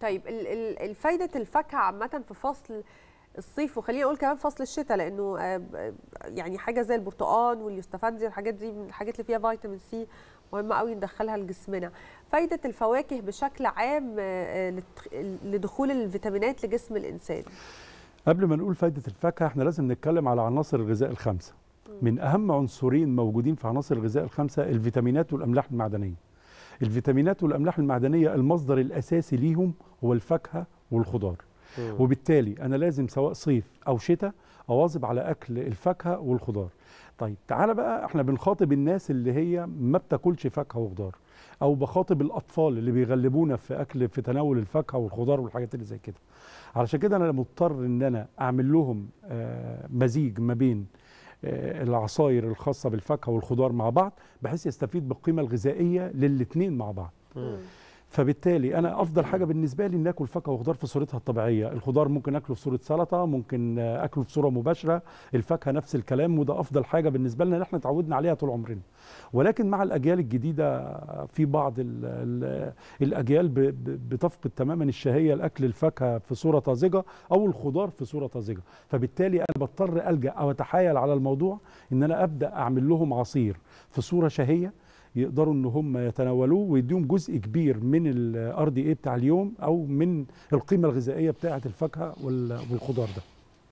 طيب الفايدة الفاكهة عامة في فصل الصيف وخلينا نقول كمان فصل الشتاء لانه آه، يعني حاجه زي البرتقال واليوستافانزي والحاجات دي من الحاجات اللي فيها فيتامين سي مهمه قوي ندخلها لجسمنا فايده الفواكه بشكل عام آه، آه، لدخول الفيتامينات لجسم الانسان قبل ما نقول فايده الفاكهه احنا لازم نتكلم على عناصر الغذاء الخمسه من اهم عنصرين موجودين في عناصر الغذاء الخمسه الفيتامينات والاملاح المعدنيه الفيتامينات والاملاح المعدنيه المصدر الاساسي ليهم هو الفاكهه والخضار مم. وبالتالي انا لازم سواء صيف او شتاء اواظب على اكل الفاكهه والخضار طيب تعالى بقى احنا بنخاطب الناس اللي هي ما بتاكلش فاكهه وخضار او بخاطب الاطفال اللي بيغلبونا في اكل في تناول الفاكهه والخضار والحاجات اللي زي كده علشان كده انا مضطر ان انا اعمل لهم آه، مزيج ما بين آه، العصاير الخاصه بالفاكهه والخضار مع بعض بحيث يستفيد بالقيمه الغذائيه للاثنين مع بعض فبالتالي انا افضل حاجه بالنسبه لي ان اكل فاكهه وخضار في صورتها الطبيعيه الخضار ممكن اكله في صوره سلطه ممكن اكله في صوره مباشره الفاكهه نفس الكلام وده افضل حاجه بالنسبه لنا اللي احنا اتعودنا عليها طول عمرنا ولكن مع الاجيال الجديده في بعض الـ الـ الاجيال بتفقد تماما الشهيه لاكل الفاكهه في صوره طازجه او الخضار في صوره طازجه فبالتالي انا بضطر الجا او اتحايل على الموضوع ان انا ابدا اعمل لهم عصير في صوره شهيه يقدروا ان هم يتناولوه ويديهم جزء كبير من الار دي اي بتاع اليوم او من القيمه الغذائيه بتاعه الفاكهه والخضار ده